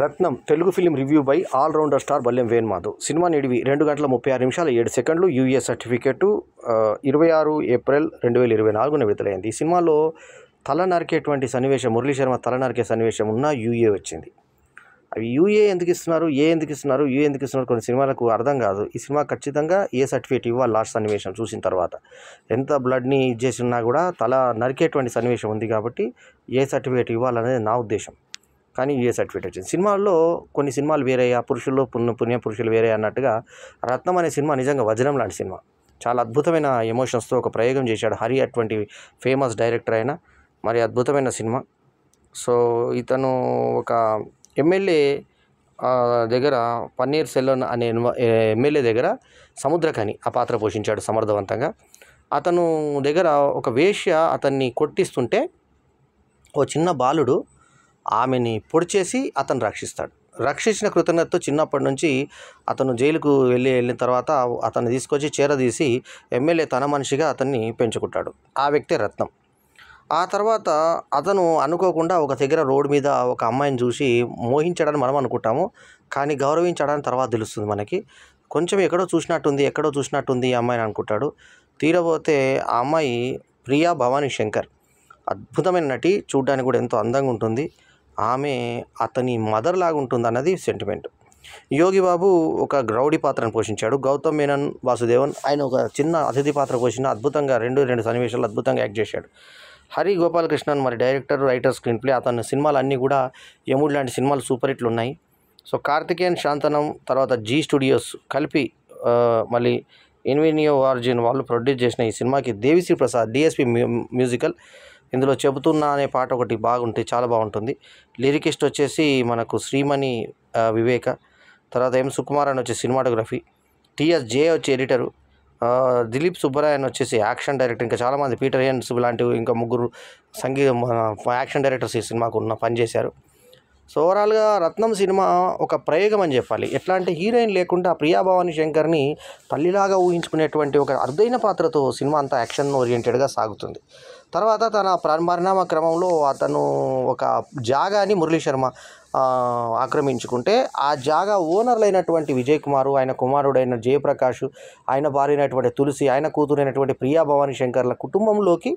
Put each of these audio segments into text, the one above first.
Ratnam Telugu film review by all rounder star Ballem Venumadhav cinema నిడివి రెండు గంటల ముప్పై ఆరు నిమిషాల ఏడు సెకండ్లు యూఏ సర్టిఫికేటు ఇరవై ఆరు ఏప్రిల్ రెండు వేల ఇరవై నాలుగున విడుదలైంది ఈ సినిమాలో తల నరికేటువంటి సన్నివేశం మురళీ శర్మ తల నరికే సన్నివేశం ఉన్న యూఏ వచ్చింది అవి యూఏ ఎందుకు ఇస్తున్నారు ఏ ఎందుకు ఇస్తున్నారు యూ ఎందుకు ఇస్తున్నారు కొన్ని సినిమాలకు అర్థం కాదు ఈ సినిమా ఖచ్చితంగా ఏ సర్టిఫికేట్ ఇవ్వాలి లాస్ట్ సన్నివేశం చూసిన తర్వాత ఎంత బ్లడ్ని చేసినా కూడా తల నరికేటువంటి సన్నివేశం ఉంది కాబట్టి ఏ సర్టిఫికేట్ ఇవ్వాలనేది నా ఉద్దేశం కానీ యుఎస్ సర్టిఫికేట్ వచ్చింది సినిమాల్లో కొన్ని సినిమాలు వేరే ఆ పురుషులు పుణ్య పుణ్య పురుషులు వేరే అన్నట్టుగా రత్నం అనే సినిమా నిజంగా వజ్రం లాంటి సినిమా చాలా అద్భుతమైన ఎమోషన్స్తో ఒక ప్రయోగం చేశాడు హరి అటువంటి ఫేమస్ డైరెక్టర్ అయిన మరి అద్భుతమైన సినిమా సో ఇతను ఒక ఎమ్మెల్యే దగ్గర పన్నీర్ సెల్వన్ అనే ఎమ్మెల్యే దగ్గర సముద్రకని ఆ పాత్ర పోషించాడు సమర్థవంతంగా అతను దగ్గర ఒక వేష్య అతన్ని కొట్టిస్తుంటే ఓ చిన్న బాలుడు ఆమెని పొడిచేసి అతను రక్షిస్తాడు రక్షించిన కృతజ్ఞతతో చిన్నప్పటి నుంచి అతను జైలుకు వెళ్ళి వెళ్ళిన తర్వాత అతన్ని తీసుకొచ్చి చీరదీసి ఎమ్మెల్యే తన మనిషిగా అతన్ని పెంచుకుంటాడు ఆ వ్యక్తి రత్నం ఆ తర్వాత అతను అనుకోకుండా ఒక దగ్గర రోడ్డు మీద ఒక అమ్మాయిని చూసి మోహించడని మనం అనుకుంటాము కానీ గౌరవించడానికి తర్వాత తెలుస్తుంది మనకి కొంచెం ఎక్కడో చూసినట్టుంది ఎక్కడో చూసినట్టుంది ఈ అమ్మాయిని అనుకుంటాడు తీరబోతే ఆ అమ్మాయి ప్రియా భవానీ శంకర్ అద్భుతమైన నటి చూడ్డానికి కూడా ఎంతో అందంగా ఉంటుంది ఆమె అతని మదర్ లాగా ఉంటుంది అన్నది సెంటిమెంట్ యోగి బాబు ఒక గ్రౌడీ పాత్రను పోషించాడు గౌతమ్ మేనన్ వాసుదేవన్ ఆయన ఒక చిన్న అతిథి పాత్ర పోషిన అద్భుతంగా రెండు రెండు సన్నివేశాలు అద్భుతంగా యాక్ట్ చేశాడు హరి గోపాలకృష్ణన్ మరి డైరెక్టర్ రైటర్ స్క్రీన్ ప్లే అతని సినిమాలు అన్నీ కూడా యముడు లాంటి సినిమాలు సూపర్ హిట్లు ఉన్నాయి సో కార్తికేయన్ శాంతనం తర్వాత జీ స్టూడియోస్ కలిపి మళ్ళీ ఇన్వినియో ఆర్జిన్ వాళ్ళు ప్రొడ్యూస్ చేసిన ఈ సినిమాకి దేవిశ్రీ ప్రసాద్ డిఎస్పి మ్యూజికల్ ఇందులో చెబుతున్నా అనే పాట ఒకటి బాగుంటుంది చాలా బాగుంటుంది లిరికిస్ట్ వచ్చేసి మనకు శ్రీమణి వివేక తర్వాత ఎం సుకుమార్ అని వచ్చి సినిమాటోగ్రఫీ టిఎస్ జే వచ్చి ఎడిటరు దిలీప్ సుబ్బరాయన్ వచ్చేసి యాక్షన్ డైరెక్టర్ ఇంకా చాలామంది పీటర్ హెన్స్ లాంటివి ఇంకా ముగ్గురు సంగీత యాక్షన్ డైరెక్టర్స్ ఈ సినిమాకు ఉన్న పనిచేశారు సో ఓవరాల్గా రత్నం సినిమా ఒక ప్రయోగం అని చెప్పాలి ఎట్లా అంటే హీరోయిన్ లేకుండా ప్రియాభవాని శంకర్ని తల్లిలాగా ఊహించుకునేటువంటి ఒక అర్థైన పాత్రతో సినిమా అంతా యాక్షన్ ఓరియంటెడ్గా సాగుతుంది తర్వాత తన పరిణామ క్రమంలో అతను ఒక జాగాని మురళీ శర్మ ఆక్రమించుకుంటే ఆ జాగా ఓనర్లైనటువంటి విజయ్ కుమారు ఆయన కుమారుడైన జయప్రకాష్ ఆయన భార్యనటువంటి తులసి ఆయన కూతురైనటువంటి ప్రియా భవానీ శంకర్ల కుటుంబంలోకి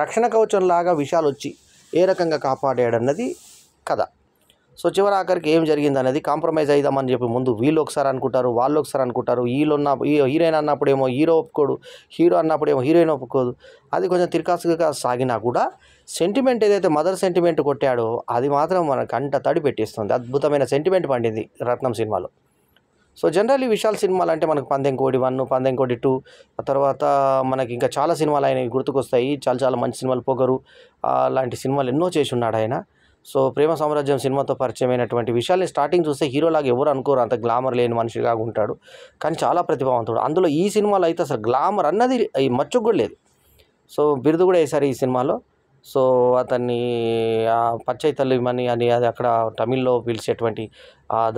రక్షణ కవచంలాగా విషయాలు వచ్చి ఏ రకంగా కాపాడాడన్నది కథ సో చివరి ఆఖరికి ఏం జరిగింది అనేది కాంప్రమైజ్ అయిదామని చెప్పి ముందు వీళ్ళు ఒకసారి అనుకుంటారు వాళ్ళు ఒకసారి అనుకుంటారు వీళ్ళు ఉన్న హీరోయిన్ అన్నప్పుడేమో హీరో ఒప్పుకోడు హీరో అన్నప్పుడేమో హీరోయిన్ ఒప్పుకోదు అది కొంచెం తిరకాసుగా సాగినా కూడా సెంటిమెంట్ ఏదైతే మదర్ సెంటిమెంట్ కొట్టాడో అది మాత్రం మన కంట తడి పెట్టేస్తుంది అద్భుతమైన సెంటిమెంట్ పండింది రత్నం సినిమాలో సో జనరల్లీ విశాల్ సినిమాలు అంటే మనకు కోటి వన్ పందెం కోటి టూ ఆ తర్వాత మనకి ఇంకా చాలా సినిమాలు ఆయన గుర్తుకొస్తాయి చాలా చాలా మంచి సినిమాలు పొగరు అలాంటి సినిమాలు ఎన్నో చేసి ఉన్నాడు ఆయన సో ప్రేమ సామ్రాజ్యం సినిమాతో పరిచయమైనటువంటి విషయాల్ని స్టార్టింగ్ చూస్తే హీరోలాగా ఎవరు అనుకోరు అంత గ్లామర్ లేని మనిషిగా ఉంటాడు కానీ చాలా ప్రతిభావంతుడు అందులో ఈ సినిమాలో అయితే అసలు గ్లామర్ అన్నది మచ్చుకు కూడా లేదు సో బిరుదు కూడా వేశారు ఈ సినిమాలో సో అతన్ని పచ్చై తల్లిమని అని అది అక్కడ తమిళ్లో పిలిచేటువంటి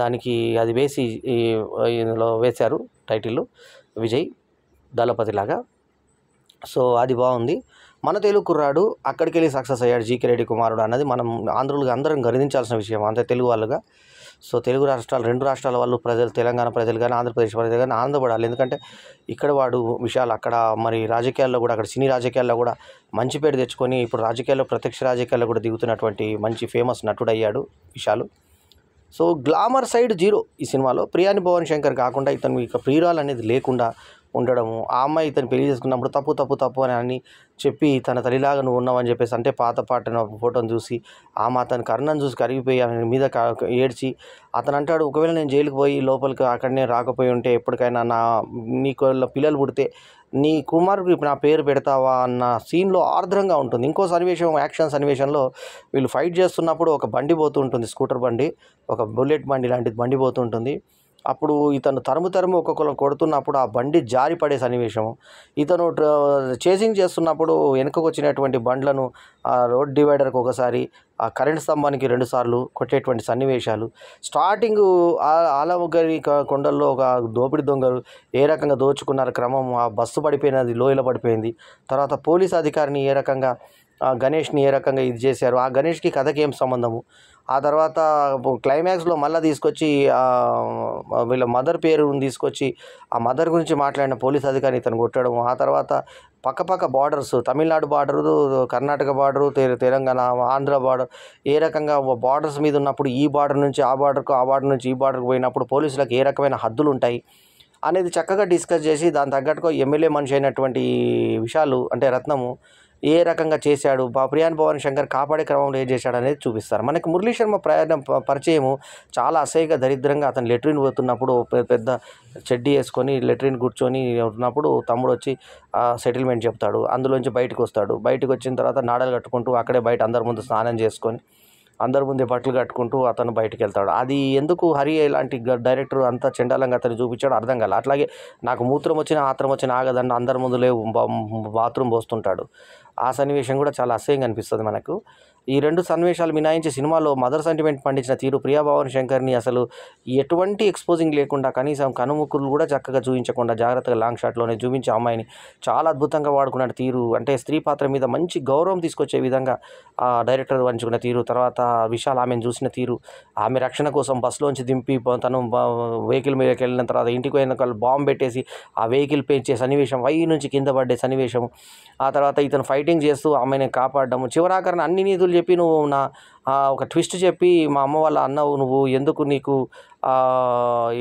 దానికి అది వేసి ఇందులో వేశారు టైటిల్ విజయ్ దళపతిలాగా సో అది బాగుంది మన తెలుగు కుర్రాడు అక్కడికి వెళ్ళి సక్సెస్ అయ్యాడు జీకే రెడ్డి కుమారుడు అన్నది మనం ఆంధ్రులుగా అందరం గర్వించాల్సిన విషయం అంతే తెలుగు వాళ్ళుగా సో తెలుగు రాష్ట్రాలు రెండు రాష్ట్రాల వాళ్ళు ప్రజలు తెలంగాణ ప్రజలు కానీ ఆంధ్రప్రదేశ్ ప్రజలు కానీ ఆనందపడాలి ఎందుకంటే ఇక్కడ వాడు విషయాలు అక్కడ మరి రాజకీయాల్లో కూడా అక్కడ సినీ రాజకీయాల్లో కూడా మంచి పేరు తెచ్చుకొని ఇప్పుడు రాజకీయాల్లో ప్రత్యక్ష రాజకీయాల్లో కూడా దిగుతున్నటువంటి మంచి ఫేమస్ నటుడు అయ్యాడు Vishal so glamour side zero ఈ సినిమాలో ప్రియాని భువన్ శంకర్ కాకుండా ఇతను ఇక ప్రియురాలు అనేది లేకుండా ఉండడము ఆ అమ్మాయి ఇతను పెళ్లి చేసుకున్నప్పుడు తప్పు తప్పు తప్పు అని అని చెప్పి తన తల్లిలాగా నువ్వు ఉన్నావని చెప్పేసి అంటే పాత పాటను ఫోటోను చూసి ఆమె అతని కర్ణను చూసి కరిగిపోయి ఆమె మీద ఏడ్చి అతను అంటాడు ఒకవేళ నేను జైలుకి పోయి లోపలికి అక్కడనే రాకపోయి ఉంటే ఎప్పటికైనా నా నీకు పిల్లలు పుడితే నీ కుమారుడికి నా పేరు పెడతావా అన్న సీన్లో ఆర్ద్రంగా ఉంటుంది ఇంకో సన్నివేశం యాక్షన్ సన్నివేశంలో వీళ్ళు ఫైట్ చేస్తున్నప్పుడు ఒక బండి పోతుంటుంది స్కూటర్ బండి ఒక బుల్లెట్ బండి లాంటిది బండి పోతుంటుంది అప్పుడు ఇతను తరుము తరుము ఒక్కొక్కరు కొడుతున్నప్పుడు ఆ బండి జారి పడే సన్నివేశం ఇతను చేసింగ్ చేస్తున్నప్పుడు వెనుకకు వచ్చినటువంటి బండ్లను ఆ రోడ్ డివైడర్కి ఒకసారి ఆ కరెంట్ స్తంభానికి రెండుసార్లు కొట్టేటువంటి సన్నివేశాలు స్టార్టింగ్ ఆలవగరి కొండల్లో ఒక దోపిడి దొంగలు ఏ రకంగా దోచుకున్నారు క్రమం ఆ బస్సు పడిపోయినది లోయలో పడిపోయింది తర్వాత పోలీస్ అధికారిని ఏ రకంగా గణేష్ని ఏ రకంగా ఇది చేశారు ఆ గణేష్కి కథకి ఏం సంబంధము ఆ తర్వాత క్లైమాక్స్లో మళ్ళీ తీసుకొచ్చి వీళ్ళ మదర్ పేరుని తీసుకొచ్చి ఆ మదర్ గురించి మాట్లాడిన పోలీస్ అధికారి ఇతను కొట్టడం ఆ తర్వాత పక్కపక్క borders Tamil Nadu border Karnataka border Telangana Andhra border ఏ రకంగా బార్డర్స్ మీద ఉన్నప్పుడు ఈ బార్డర్ నుంచి ఆ బార్డర్కు ఆ బార్డర్ నుంచి ఈ బార్డర్కు పోయినప్పుడు పోలీసులకు ఏ రకమైన హద్దులు ఉంటాయి అనేది చక్కగా డిస్కస్ చేసి దాని తగ్గట్టుగా ఎమ్మెల్యే మనిషి అయినటువంటి విషయాలు అంటే రత్నము ఏ రకంగా చేశాడు ప్రియాన్ భవన్ శంకర్ కాపాడే క్రమంలో ఏం చేశాడు అనేది చూపిస్తారు మనకి మురళీ శర్మ ప్రయాణం పరిచయము చాలా అసహ్యంగా దరిద్రంగా అతను లెట్రిన్ పోతున్నప్పుడు పెద్ద చెడ్డీ వేసుకొని లెట్రిన్ కూర్చొని ఉన్నప్పుడు తమ్ముడు వచ్చి సెటిల్మెంట్ చెప్తాడు అందులోంచి బయటకు వస్తాడు బయటకు వచ్చిన తర్వాత నాడలు కట్టుకుంటూ అక్కడే బయట అందరి ముందు స్నానం చేసుకొని అందరి ముందే బట్టలు కట్టుకుంటూ అతను బయటకు వెళ్తాడు అది ఎందుకు హరి ఇలాంటి డైరెక్టర్ అంతా చెండాలంగా అతను చూపించాడు అర్థం కాల అట్లాగే నాకు మూత్రం వచ్చిన ఆత్రం వచ్చిన ఆగదన్న అందరి ముందులే బాత్రూమ్ పోస్తుంటాడు ఆ సన్నివేశం కూడా చాలా అసహ్యంగా అనిపిస్తుంది మనకు ఈ రెండు సన్నివేశాలు మినాయించి సినిమాలో మదర్ సెంటిమెంట్ పండించిన తీరు ప్రియాభవన్ శంకర్ని అసలు ఎటువంటి ఎక్స్పోజింగ్ లేకుండా కనీసం కనుముక్కులు కూడా చక్కగా చూపించకుండా జాగ్రత్తగా లాంగ్ షాట్లోనే చూపించి అమ్మాయిని చాలా అద్భుతంగా వాడుకున్న తీరు అంటే స్త్రీ పాత్ర మీద మంచి గౌరవం తీసుకొచ్చే విధంగా ఆ డైరెక్టర్ వంచుకున్న తీరు తర్వాత విశాల్ ఆమెను చూసిన తీరు ఆమె రక్షణ కోసం బస్సులోంచి దింపి తను వెహికల్ మీదకి వెళ్ళిన తర్వాత ఇంటికి పోయిన బాంబు పెట్టేసి ఆ వెహికల్ పెంచే సన్నివేశం వై నుంచి కింద పడ్డే సన్నివేశం ఆ తర్వాత ఇతను ఫైటింగ్ చేస్తూ ఆమెను కాపాడడం చివరాకరణ అన్ని నిధులు చెప్పి నువ్వు నా ఒక ట్విస్ట్ చెప్పి మా అమ్మ వాళ్ళ అన్నవు నువ్వు ఎందుకు నీకు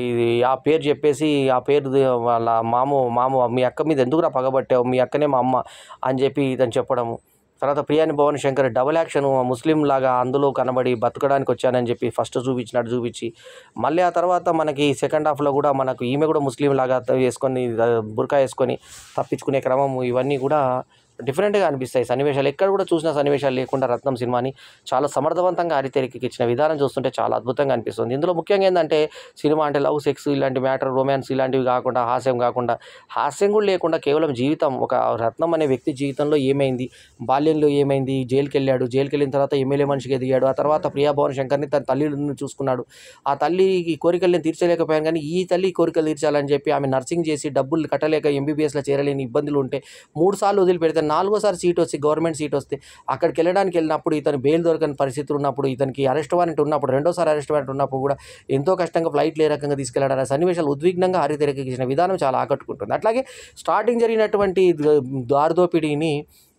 ఇది ఆ పేరు చెప్పేసి ఆ పేరు వాళ్ళ మామ మామ మీ అక్క మీద ఎందుకురా పగబట్టావు మీ అక్కనే మా అమ్మ అని చెప్పి ఇతను చెప్పడము తర్వాత ప్రియాని Bhavan Shankar double action Muslim లాగా అందులో కనబడి బతకడానికి వచ్చానని చెప్పి ఫస్ట్ చూపించినట్టు చూపించి మళ్ళీ ఆ తర్వాత మనకి సెకండ్ హాఫ్లో కూడా మనకు ఈమె కూడా ముస్లిం లాగా వేసుకొని బుర్కా వేసుకొని తప్పించుకునే క్రమము ఇవన్నీ కూడా డిఫరెంట్గా అనిపిస్తాయి సన్నివేశాలు ఎక్కడ కూడా చూసిన సన్నివేశాలు లేకుండా రత్నం సినిమాని చాలా సమర్థవంతంగా ఇచ్చిన విధానం చూస్తుంటే చాలా అద్భుతంగా అనిపిస్తుంది ఇందులో ముఖ్యంగా ఏంటంటే సినిమా అంటే లవ్ సెక్స్ ఇలాంటి మ్యాటర్ రొమాన్స్ ఇలాంటివి కాకుండా హాస్యం కాకుండా హాస్యం కూడా లేకుండా కేవలం జీవితం ఒక రత్నం అనే వ్యక్తి జీవితంలో ఏమైంది బాల్యంలో ఏమైంది జైలుకి వెళ్ళాడు జైలుకి వెళ్ళిన తర్వాత ఎమ్మెల్యే మనిషికి ఎదిగాడు ఆ తర్వాత ప్రియాభవన్ శంకర్ని తన తల్లి చూసుకున్నాడు ఆ తల్లి కోరికల్ని తీర్చలేకపోయాను కానీ ఈ తల్లి కోరికలు తీర్చాలని చెప్పి ఆమె నర్సింగ్ చేసి డబ్బులు కట్టలేక ఎంబీబీఎస్లో చేరలేని ఇబ్బందులు ఉంటే మూడు సార్లు వదిలిపెడితే నాలుగోసారి సీట్ వస్తే గవర్నమెంట్ సీట్ వస్తే అక్కడికి వెళ్ళడానికి వెళ్ళినప్పుడు ఇతను బెయిల్ దొరకని పరిస్థితులు ఉన్నప్పుడు ఇతనికి అరెస్ట్ వారెంట్ ఉన్నప్పుడు రెండోసారి అరెస్ట్ వారెంట్ ఉన్నప్పుడు కూడా ఎంతో కష్టంగా ఫ్లైట్ ఏ రకంగా తీసుకెళ్లడానికి సన్నివేశాలు ఉద్విగ్నంగా హరితెరకెక్కించిన విధానం చాలా ఆకట్టుకుంటుంది అట్లాగే స్టార్టింగ్ జరిగినటువంటి దారిదోపిడీని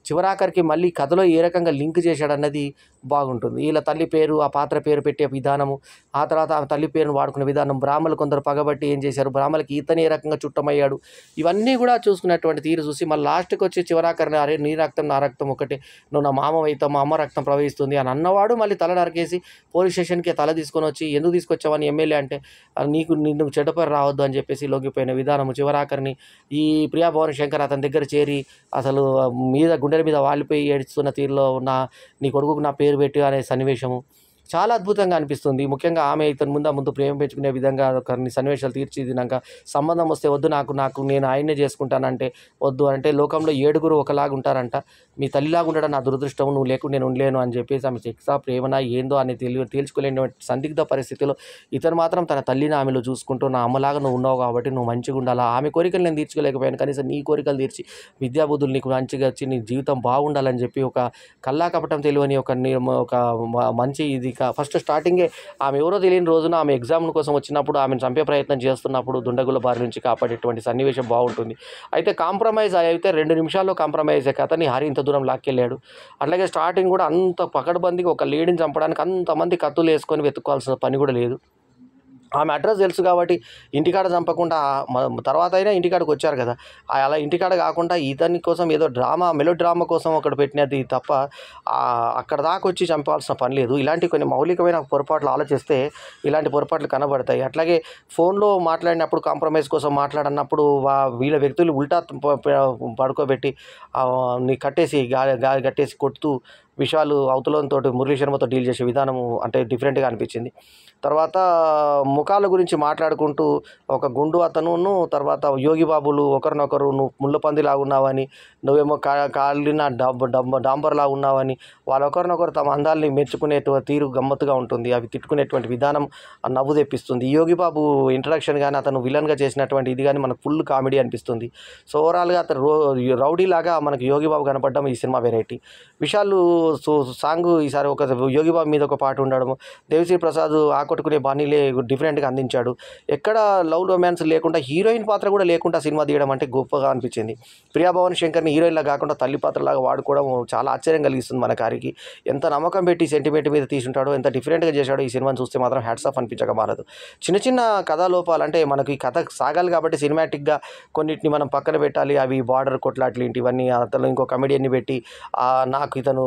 చివరాఖరికి మళ్ళీ కథలో ఏ రకంగా లింక్ చేశాడన్నది బాగుంటుంది వీళ్ళ తల్లి పేరు ఆ పాత్ర పేరు పెట్టే విధానము ఆ తర్వాత ఆ తల్లి పేరును వాడుకునే విధానం బ్రాహ్మలు కొందరు పగబట్టి ఏం చేశారు బ్రాహ్మలకి ఈతనే రకంగా చుట్టమయ్యాడు ఇవన్నీ కూడా చూసుకున్నటువంటి తీరు చూసి మళ్ళీ లాస్ట్కి వచ్చి చివరాఖరిని అరే నీ రక్తం నా రక్తం ఒకటే నువ్వు నా మామ అయితే మా అమ్మ రక్తం ప్రవహిస్తుంది అని అన్నవాడు మళ్ళీ తల నరకేసి పోలీస్ స్టేషన్కి తల తీసుకొని వచ్చి ఎందుకు తీసుకొచ్చావని ఎమ్మెల్యే అంటే నీకు నిన్ను చెడపరి రావద్దు అని చెప్పేసి లోకిపోయిన విధానం చివరాఖరిని ఈ ప్రియాభవన్ శంకర్ అతని దగ్గర చేరి అసలు మీద గుండెల మీద వాలిపోయి ఏడుస్తున్న తీరులో నా నీ కొడుకుకు నా పేరు పెట్టు అనే సన్నివేశము చాలా అద్భుతంగా అనిపిస్తుంది ముఖ్యంగా ఆమె ఇతని ముందు ముందు ప్రేమ పెంచుకునే విధంగా ఒకరిని సన్నివేశాలు తీర్చిదినాక సంబంధం వస్తే వద్దు నాకు నాకు నేను ఆయన్నే చేసుకుంటానంటే వద్దు అంటే లోకంలో ఏడుగురు ఒకలాగా ఉంటారంట మీ తల్లిలాగా ఉండడం నా దురదృష్టం నువ్వు లేకుండా నేను ఉండలేను అని చెప్పేసి ఆమె శిక్ష ప్రేమన ఏందో అని తెలియ తేల్చుకోలేని సందిగ్ధ పరిస్థితిలో ఇతను మాత్రం తన తల్లిని ఆమెలో చూసుకుంటూ నా అమ్మలాగా నువ్వు ఉన్నావు కాబట్టి నువ్వు మంచిగా ఉండాలా ఆమె కోరికలు నేను తీర్చుకోలేకపోయాను కనీసం నీ కోరికలు తీర్చి విద్యాబుద్ధులు నీకు మంచిగా వచ్చి నీ జీవితం బాగుండాలని చెప్పి ఒక కల్లా కపటం తెలియని ఒక ఒక మంచి ఇది ఫస్ట్ స్టార్టింగే ఆమె ఎవరో తెలియని రోజున ఆమె ఎగ్జామ్ కోసం వచ్చినప్పుడు ఆమెను చంపే ప్రయత్నం చేస్తున్నప్పుడు దుండగుల బారి నుంచి కాపాడేటువంటి సన్నివేశం బాగుంటుంది అయితే కాంప్రమైజ్ అయితే రెండు నిమిషాల్లో కాంప్రమైజ్ అయ్యే కథని హరి ఇంత దూరం లాక్కెళ్ళాడు అట్లాగే స్టార్టింగ్ కూడా అంత పకడ్బందీగా ఒక లేడీని చంపడానికి అంతమంది కత్తులు వేసుకొని వెతుక్కోవాల్సిన పని కూడా లేదు ఆమె అడ్రస్ తెలుసు కాబట్టి ఇంటికాడ చంపకుండా తర్వాత అయినా ఇంటికాడకు వచ్చారు కదా అలా ఇంటికాడ కాకుండా ఇతని కోసం ఏదో డ్రామా మెలో డ్రామా కోసం ఒకటి పెట్టినది తప్ప అక్కడ దాకా వచ్చి చంపాల్సిన పని లేదు ఇలాంటి కొన్ని మౌలికమైన పొరపాట్లు ఆలోచిస్తే ఇలాంటి పొరపాట్లు కనబడతాయి అట్లాగే ఫోన్లో మాట్లాడినప్పుడు కాంప్రమైజ్ కోసం మాట్లాడినప్పుడు వీళ్ళ వ్యక్తులు ఉల్టా పడుకోబెట్టి కట్టేసి గాలి గాలి కట్టేసి కొడుతూ విషయాలు అవతలంతో మురళీ శర్మతో డీల్ చేసే విధానం అంటే డిఫరెంట్గా అనిపించింది తర్వాత ముఖాల గురించి మాట్లాడుకుంటూ ఒక గుండు అతను తర్వాత యోగి బాబులు ఒకరినొకరు నువ్వు ముళ్ళపందిలా ఉన్నావని నువ్వేమో కా కాలిన డబ్బు డబ్బు డాంబర్లా ఉన్నావని వాళ్ళొకరినొకరు తమ అందాల్ని మెచ్చుకునే తీరు గమ్మత్తుగా ఉంటుంది అవి తిట్టుకునేటువంటి విధానం నవ్వు తెప్పిస్తుంది యోగి బాబు ఇంట్రడక్షన్ కానీ అతను విలన్గా చేసినటువంటి ఇది కానీ మనకు ఫుల్ కామెడీ అనిపిస్తుంది సో ఓవరాల్గా అతను రౌడీలాగా మనకు యోగి బాబు కనపడడం ఈ cinema variety Vishal so song ఈసారి ఒక యోగిబాబు మీద ఒక పాట ఉండడము దేవిశ్రీ ప్రసాద్ ఆకట్టుకునే బాణీలే డిఫరెంట్గా అందించాడు ఎక్కడ లవ్ రొమాన్స్ లేకుండా హీరోయిన్ పాత్ర కూడా లేకుండా సినిమా తీయడం అంటే గొప్పగా అనిపించింది ప్రియాభవన్ శంకర్ని హీరోయిన్లా కాకుండా తల్లి పాత్రలాగా వాడుకోవడం చాలా ఆశ్చర్యం కలిగిస్తుంది మన కారికి ఎంత నమ్మకం పెట్టి సెంటిమెంట్ మీద తీసుంటాడో ఎంత డిఫరెంట్గా చేశాడో ఈ సినిమాని చూస్తే మాత్రం హ్యాట్స్ ఆఫ్ అనిపించక మారదు చిన్న చిన్న కథాలోపాలు లోపాలు అంటే మనకి కథ సాగాలి కాబట్టి సినిమాటిక్గా కొన్నిటిని మనం పక్కన పెట్టాలి అవి బార్డర్ కొట్లాట్లు ఇంటివన్నీ అతను ఇంకో కమెడియన్ని పెట్టి నాకు ఇతను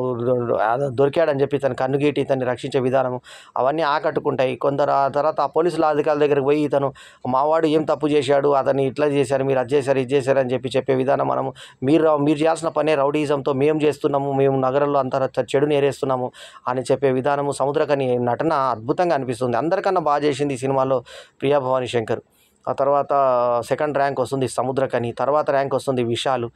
దొరికాడని చెప్పి తన కన్ను గీటి తనని రక్షించే విధానం అవన్నీ ఆకట్టుకుంటాయి కొందరు ఆ తర్వాత ఆ పోలీసుల అధికారుల దగ్గరికి పోయి ఇతను మావాడు ఏం తప్పు చేశాడు అతన్ని ఇట్లా చేశారు మీరు అది చేశారు ఇది చేశారు అని చెప్పి చెప్పే విధానం మనము మీరు మీరు చేయాల్సిన పనే రౌడీజంతో మేము చేస్తున్నాము మేము నగరంలో అంత చెడు నేరేస్తున్నాము అని చెప్పే విధానము సముద్రకని నటన అద్భుతంగా అనిపిస్తుంది అందరికన్నా బాగా చేసింది ఈ సినిమాలో భవానీ శంకర్ ఆ తర్వాత సెకండ్ ర్యాంక్ వస్తుంది సముద్రకని తర్వాత ర్యాంక్ వస్తుంది విశాలు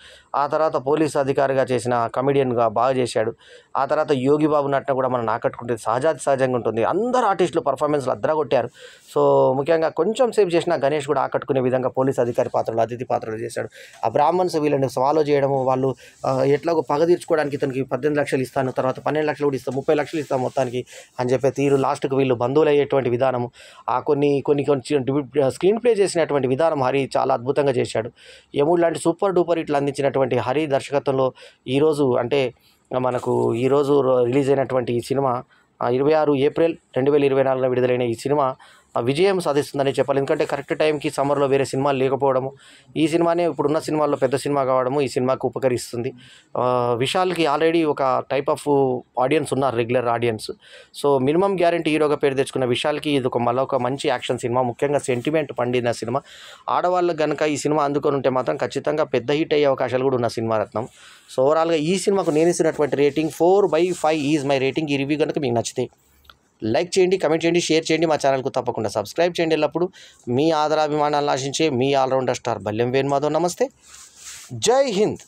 ఆ తర్వాత పోలీస్ అధికారిగా చేసిన కమెడియన్గా బాగా చేశాడు ఆ తర్వాత యోగి బాబు నటన కూడా మనం నాకట్టుకుంటే సహజాతి సహజంగా ఉంటుంది అందరు ఆర్టిస్టులు పర్ఫార్మెన్స్లు అద్దరా కొట్టారు సో ముఖ్యంగా కొంచెం సేపు చేసిన గణేష్ కూడా ఆకట్టుకునే విధంగా పోలీస్ అధికారి పాత్రలు అతిథి పాత్రలు చేశాడు ఆ బ్రాహ్మణ్స్ వీళ్ళని ఫాలో చేయడము వాళ్ళు ఎట్లాగో పగ తీర్చుకోవడానికి ఇతనికి పద్దెనిమిది లక్షలు ఇస్తాను తర్వాత పన్నెండు లక్షలు కూడా ఇస్తాను ముప్పై లక్షలు ఇస్తాను మొత్తానికి అని చెప్పి తీరు లాస్ట్కి వీళ్ళు బంధువులు అయ్యేటువంటి విధానము ఆ కొన్ని కొన్ని కొన్ని స్క్రీన్ ప్లే చేసినటువంటి విధానం హరి చాలా అద్భుతంగా చేశాడు యముడు లాంటి సూపర్ డూపర్ ఇట్లా అందించినటువంటి హరి దర్శకత్వంలో ఈరోజు అంటే మనకు ఈరోజు రిలీజ్ అయినటువంటి ఈ సినిమా ఇరవై ఆరు ఏప్రిల్ రెండు వేల ఇరవై నాలుగున విడుదలైన ఈ సినిమా విజయం సాధిస్తుందని చెప్పాలి ఎందుకంటే కరెక్ట్ టైంకి సమ్మర్లో వేరే సినిమాలు లేకపోవడము ఈ సినిమానే ఇప్పుడున్న సినిమాల్లో పెద్ద సినిమా కావడము ఈ సినిమాకు ఉపకరిస్తుంది విశాల్కి ఆల్రెడీ ఒక టైప్ ఆఫ్ ఆడియన్స్ ఉన్నారు regular audience so minimum guarantee హీరోగా పేరు తెచ్చుకున్న విశాల్కి ఇది ఒక మళ్ళొక మంచి యాక్షన్ సినిమా ముఖ్యంగా సెంటిమెంట్ పండిన సినిమా ఆడవాళ్ళు కనుక ఈ సినిమా అందుకొని ఉంటే మాత్రం ఖచ్చితంగా పెద్ద హిట్ అయ్యే అవకాశాలు కూడా ఉన్న సినిమా రత్నం సో ఓవరాల్గా ఈ సినిమాకు నేను ఇస్తున్నటువంటి rating four by five is my rating ఈ రివ్యూ కనుక మీకు నచ్చితే లైక్ చేయండి కమెంట్ చేయండి షేర్ చేయండి మా ఛానల్కు తప్పకుండా సబ్స్క్రైబ్ చేయండి ఎల్లప్పుడు మీ ఆదరాభిమానాలను ఆశించే మీ ఆల్రౌండర్ స్టార్ బల్యం వేణుమాధవ్ నమస్తే జై హింద్